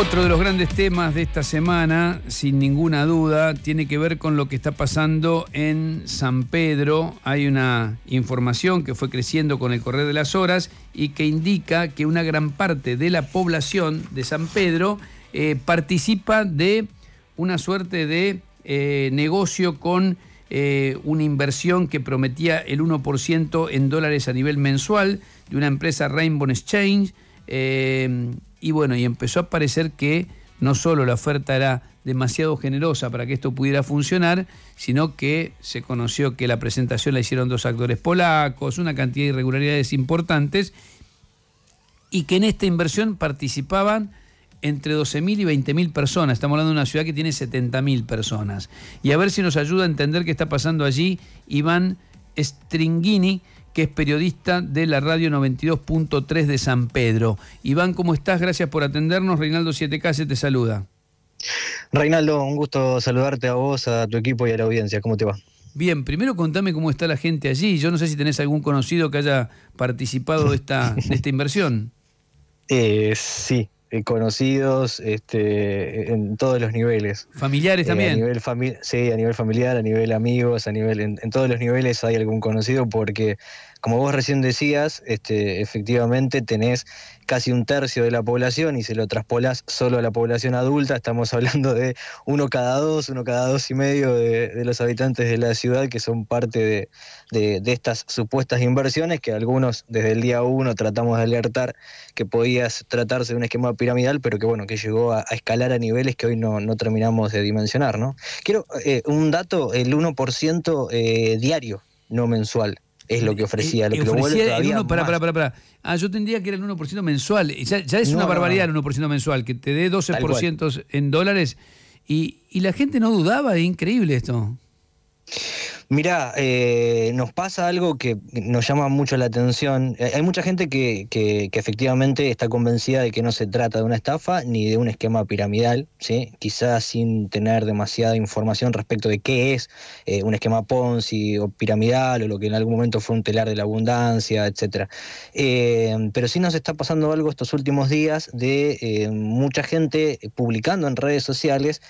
Otro de los grandes temas de esta semana, sin ninguna duda, tiene que ver con lo que está pasando en San Pedro. Hay una información que fue creciendo con el correr de las horas y que indica que una gran parte de la población de San Pedro eh, participa de una suerte de eh, negocio con eh, una inversión que prometía el 1% en dólares a nivel mensual de una empresa Rainbow Exchange y bueno, y empezó a parecer que no solo la oferta era demasiado generosa para que esto pudiera funcionar, sino que se conoció que la presentación la hicieron dos actores polacos, una cantidad de irregularidades importantes, y que en esta inversión participaban entre 12.000 y 20.000 personas. Estamos hablando de una ciudad que tiene 70.000 personas. Y a ver si nos ayuda a entender qué está pasando allí Iván Stringini, que es periodista de la radio 92.3 de San Pedro. Iván, ¿cómo estás? Gracias por atendernos. Reinaldo 7K te saluda. Reinaldo, un gusto saludarte a vos, a tu equipo y a la audiencia. ¿Cómo te va? Bien, primero contame cómo está la gente allí. Yo no sé si tenés algún conocido que haya participado de esta, esta inversión. Eh, sí, eh, conocidos, este, en todos los niveles. Familiares eh, también. a nivel sí, a nivel familiar, a nivel amigos, a nivel en, todos los niveles hay algún conocido porque, como vos recién decías, este, efectivamente tenés casi un tercio de la población y se lo traspolás solo a la población adulta, estamos hablando de uno cada dos, uno cada dos y medio de, los habitantes de la ciudad que son parte de, de estas supuestas inversiones que algunos desde el día uno tratamos de alertar que podías tratarse de un esquema piramidal, pero que bueno, que llegó a, escalar a niveles que hoy no, terminamos de dimensionar, ¿no? Quiero eh, un dato, el 1% eh, diario, no mensual. Es lo que ofrecía, lo que lo el 1, para, para, Ah, yo tendría que era el 1% mensual. Ya, es una barbaridad el 1% mensual, que te dé 12% en dólares. Y, y la gente no dudaba, es increíble esto. Mirá, eh, nos pasa algo que nos llama mucho la atención. Eh, hay mucha gente que, efectivamente está convencida de que no se trata de una estafa ni de un esquema piramidal, ¿sí? quizás sin tener demasiada información respecto de qué es eh, un esquema Ponzi o piramidal o lo que en algún momento fue un telar de la abundancia, etc. pero sí nos está pasando algo estos últimos días de mucha gente publicando en redes sociales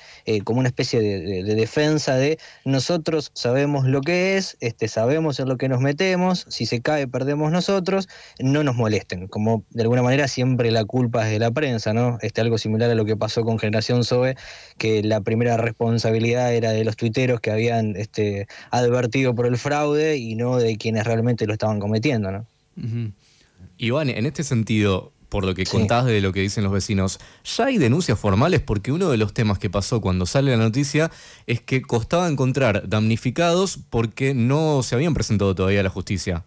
como una especie de, de defensa de nosotros sabemos lo que es, este, sabemos en lo que nos metemos, si se cae perdemos nosotros, no nos molesten, como de alguna manera siempre la culpa es de la prensa, ¿no? Este, algo similar a lo que pasó con Generación Zoe, que la primera responsabilidad era de los tuiteros que habían este, advertido por el fraude y no de quienes realmente lo estaban cometiendo, ¿no? Iván, en este sentido, por lo que contás de lo que dicen los vecinos, ya hay denuncias formales porque uno de los temas que pasó cuando sale la noticia es que costaba encontrar damnificados porque no se habían presentado todavía a la justicia.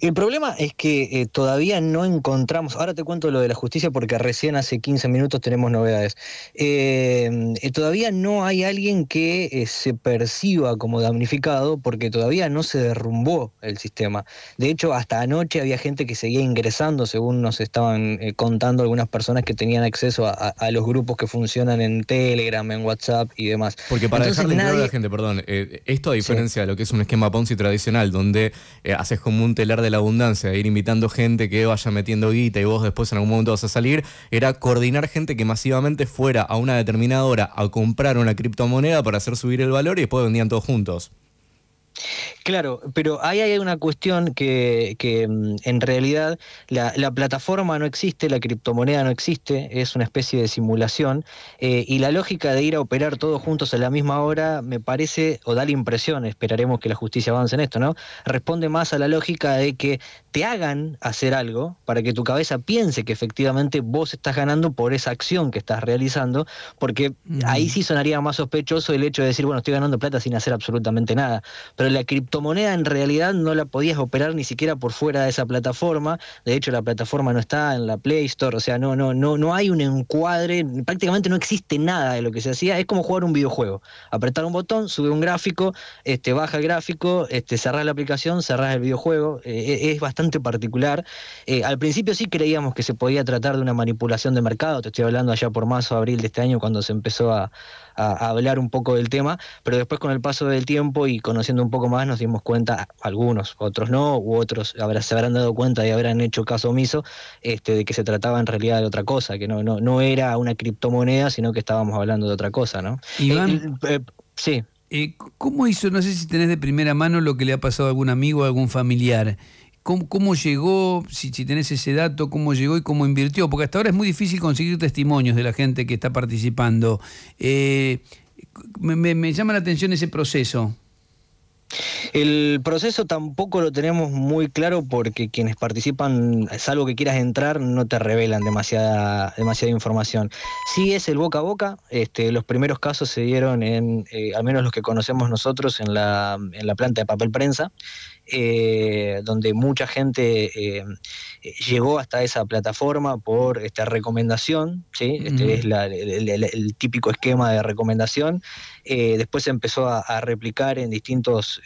El problema es que eh, todavía no encontramos, ahora te cuento lo de la justicia porque recién hace 15 minutos tenemos novedades, eh, eh, todavía no hay alguien que se perciba como damnificado porque todavía no se derrumbó el sistema. De hecho, hasta anoche había gente que seguía ingresando, según nos estaban contando algunas personas que tenían acceso a, los grupos que funcionan en Telegram, en WhatsApp y demás. Porque para dejar de nadie... a la gente, perdón, esto a diferencia de lo que es un esquema Ponzi tradicional, donde haces como telar de la abundancia, ir invitando gente que vaya metiendo guita y vos después en algún momento vas a salir, era coordinar gente que masivamente fuera a una determinada hora a comprar una criptomoneda para hacer subir el valor y después vendían todos juntos. Claro, pero ahí hay una cuestión que, que mm, en realidad la, plataforma no existe, la criptomoneda no existe, es una especie de simulación, eh, y la lógica de ir a operar todos juntos a la misma hora me parece, o da la impresión, esperaremos que la justicia avance en esto, ¿no? Responde más a la lógica de que te hagan hacer algo para que tu cabeza piense que efectivamente vos estás ganando por esa acción que estás realizando, porque ahí sí sonaría más sospechoso el hecho de decir, bueno, estoy ganando plata sin hacer absolutamente nada, pero la criptomoneda Moneda en realidad no la podías operar ni siquiera por fuera de esa plataforma. De hecho, la plataforma no está en la Play Store, o sea, no, no, no, no hay un encuadre, prácticamente no existe nada de lo que se hacía. Es como jugar un videojuego. Apretar un botón, sube un gráfico, este, baja el gráfico, este, cerrás la aplicación, cerrás el videojuego. Eh, eh, es bastante particular. Eh, al principio sí creíamos que se podía tratar de una manipulación de mercado, te estoy hablando allá por marzo, abril de este año, cuando se empezó a, a, hablar un poco del tema, pero después con el paso del tiempo y conociendo un poco más nos dimos cuenta, algunos, otros no, u otros habrá, se habrán dado cuenta y habrán hecho caso omiso, este, de que se trataba en realidad de otra cosa, que no, no, no era una criptomoneda, sino que estábamos hablando de otra cosa, ¿no? Iván, eh, eh, eh, sí. ¿Cómo hizo, no sé si tenés de primera mano lo que le ha pasado a algún amigo o algún familiar? cómo, llegó, si, si, tenés ese dato, cómo llegó y cómo invirtió, porque hasta ahora es muy difícil conseguir testimonios de la gente que está participando. Eh, me, llama la atención ese proceso. El proceso tampoco lo tenemos muy claro porque quienes participan, salvo que quieras entrar, no te revelan demasiada, demasiada información. Sí es el boca a boca, este, los primeros casos se dieron en, eh, al menos los que conocemos nosotros, en la, en la planta de papel prensa, eh, donde mucha gente eh, llegó hasta esa plataforma por esta recomendación, ¿sí? este es el, típico esquema de recomendación. Eh, después se empezó a, replicar en distintos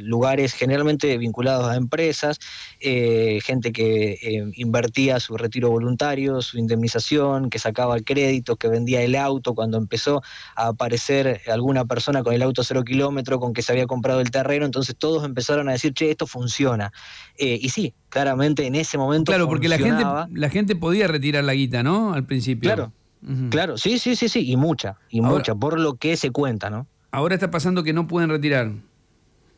lugares, generalmente vinculados a empresas, gente que invertía su retiro voluntario, su indemnización, que sacaba créditos, que vendía el auto cuando empezó a aparecer alguna persona con el auto cero kilómetro, con que se había comprado el terreno, entonces todos empezaron a decir, che, esto funciona. Eh, y sí, claramente en ese momento. Claro, porque la gente, la gente podía retirar la guita, ¿no? Al principio. Claro, claro, sí, sí, sí, sí, y mucha, y mucha, por lo que se cuenta, ¿no? Ahora está pasando que no pueden retirar.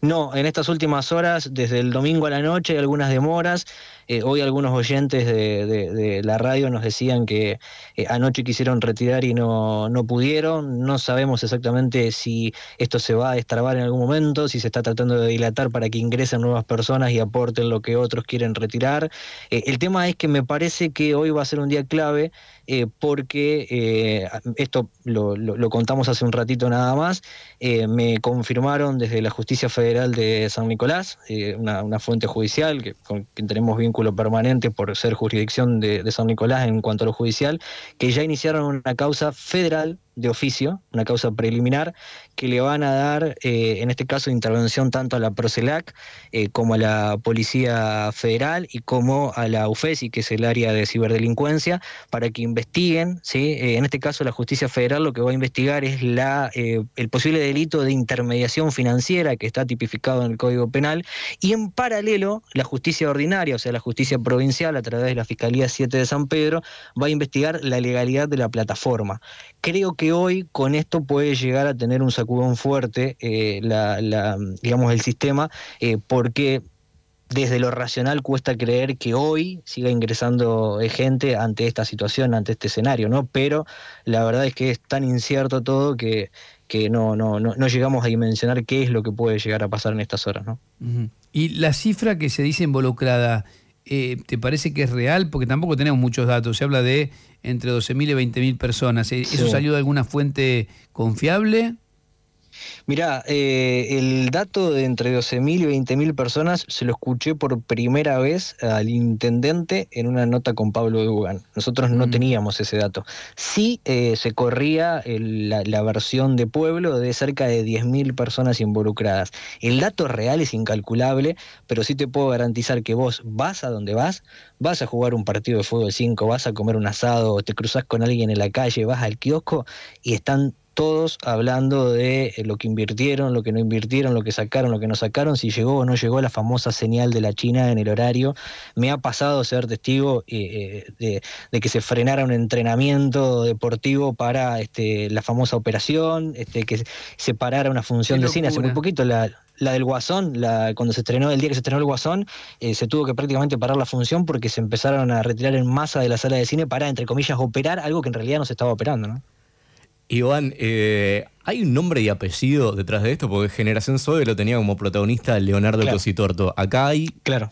No, en estas últimas horas, desde el domingo a la noche, hay algunas demoras. Eh, hoy algunos oyentes de, la radio nos decían que eh, anoche quisieron retirar y no, no pudieron. No sabemos exactamente si esto se va a destrabar en algún momento, si se está tratando de dilatar para que ingresen nuevas personas y aporten lo que otros quieren retirar. Eh, el tema es que me parece que hoy va a ser un día clave porque esto lo, contamos hace un ratito nada más. me confirmaron desde la Justicia Federal de San Nicolás, una, fuente judicial que, con tenemos bien permanente por ser jurisdicción de, de San Nicolás en cuanto a lo judicial, que ya iniciaron una causa federal de oficio, una causa preliminar, que le van a dar, eh, en este caso, intervención tanto a la Procelac eh, como a la Policía Federal y como a la UFESI, que es el área de ciberdelincuencia, para que investiguen, eh, en este caso la Justicia Federal lo que va a investigar es la, el posible delito de intermediación financiera que está tipificado en el Código Penal y en paralelo la justicia ordinaria, o sea, la justicia provincial a través de la Fiscalía 7 de San Pedro, va a investigar la legalidad de la plataforma. Creo que hoy con esto puede llegar a tener un sacudón fuerte, eh, digamos, el sistema, eh, porque desde lo racional cuesta creer que hoy siga ingresando eh, gente ante esta situación, ante este escenario, ¿no? Pero la verdad es que es tan incierto todo que, no, llegamos a dimensionar qué es lo que puede llegar a pasar en estas horas, ¿no? Y la cifra que se dice involucrada, eh, ¿te parece que es real? Porque tampoco tenemos muchos datos. Se habla de entre 12.000 y 20.000 personas. ¿E- ¿Eso salió de alguna fuente confiable? Mirá, eh, el dato de entre 12.000 y 20.000 personas se lo escuché por primera vez al intendente en una nota con Pablo Dugan. Nosotros no mm. teníamos ese dato. Sí eh, se corría la, versión de pueblo de cerca de 10.000 personas involucradas. El dato real es incalculable, pero sí te puedo garantizar que vos vas a donde vas, vas a jugar un partido de fútbol 5, vas a comer un asado, te cruzas con alguien en la calle, vas al kiosco y están todos hablando de eh, lo que invirtieron, lo que no invirtieron, lo que sacaron, lo que no sacaron, si llegó o no llegó la famosa señal de la China en el horario. Me ha pasado ser testigo eh, eh, de, que se frenara un entrenamiento deportivo para este, la famosa operación, este, que se parara una función de cine. Hace muy poquito la, del Guasón, la, cuando se estrenó, el día que se estrenó el Guasón, se tuvo que prácticamente parar la función porque se empezaron a retirar en masa de la sala de cine para, entre comillas, operar algo que en realidad no se estaba operando, ¿no? Iván, eh, ¿hay un nombre y apellido detrás de esto? Porque Generación Sobe lo tenía como protagonista Leonardo Tositorto. Cositorto. Acá hay. Claro.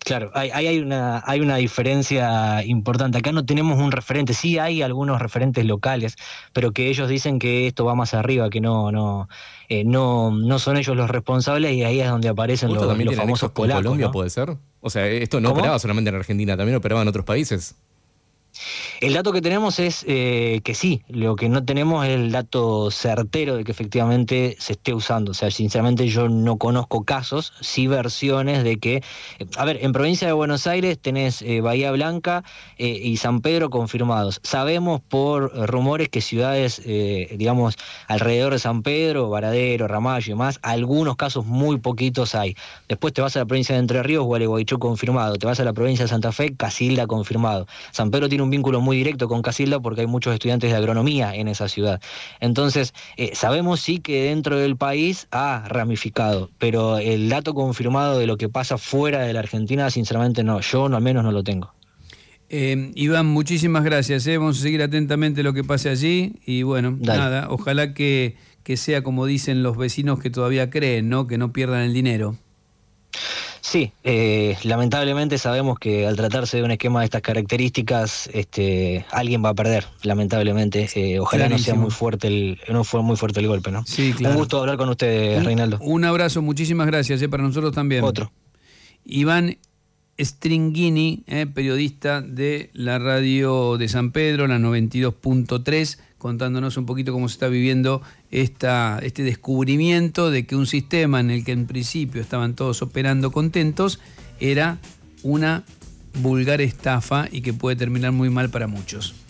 Claro, hay, una, hay una diferencia importante. Acá no tenemos un referente. Sí hay algunos referentes locales, pero que ellos dicen que esto va más arriba, que no no eh, no, no son ellos los responsables y ahí es donde aparecen los, también los famosos Colombia puede ser? O sea, esto no operaba solamente en Argentina, también operaba en otros países. El dato que tenemos es eh, que sí, lo que no tenemos es el dato certero de que efectivamente se esté usando. O sea, sinceramente yo no conozco casos, sí versiones de que, eh, a ver, en provincia de Buenos Aires tenés eh, Bahía Blanca y San Pedro confirmados. Sabemos por rumores que ciudades, digamos, alrededor de San Pedro, Varadero, Ramallo y demás, algunos casos muy poquitos hay. Después te vas a la provincia de Entre Ríos, Gualeguaychú confirmado. Te vas a la provincia de Santa Fe, Casilda confirmado. San Pedro tiene un vínculo muy directo con Casilda porque hay muchos estudiantes de agronomía en esa ciudad. Entonces, eh, sabemos sí que dentro del país ha ramificado, pero el dato confirmado de lo que pasa fuera de la Argentina, sinceramente no, yo al menos no lo tengo. Em, Iván, muchísimas gracias. Eh. Vamos a seguir atentamente lo que pase allí. Y bueno, nada, ojalá que, que sea como dicen los vecinos que todavía creen, ¿no? Que no pierdan el dinero sí, eh, lamentablemente sabemos que al tratarse de un esquema de estas características, este, alguien va a perder, lamentablemente. Eh, ojalá no sea muy fuerte el, no fue muy fuerte el golpe, ¿no? Sí, claro. Un gusto hablar con usted, Reinaldo. Un abrazo, muchísimas gracias, eh, para nosotros también. Otro. Iván Stringini, eh, periodista de la radio de San Pedro, la 92.3, contándonos un poquito cómo se está viviendo este descubrimiento de que un sistema en el que en principio estaban todos operando contentos era una vulgar estafa y que puede terminar muy mal para muchos.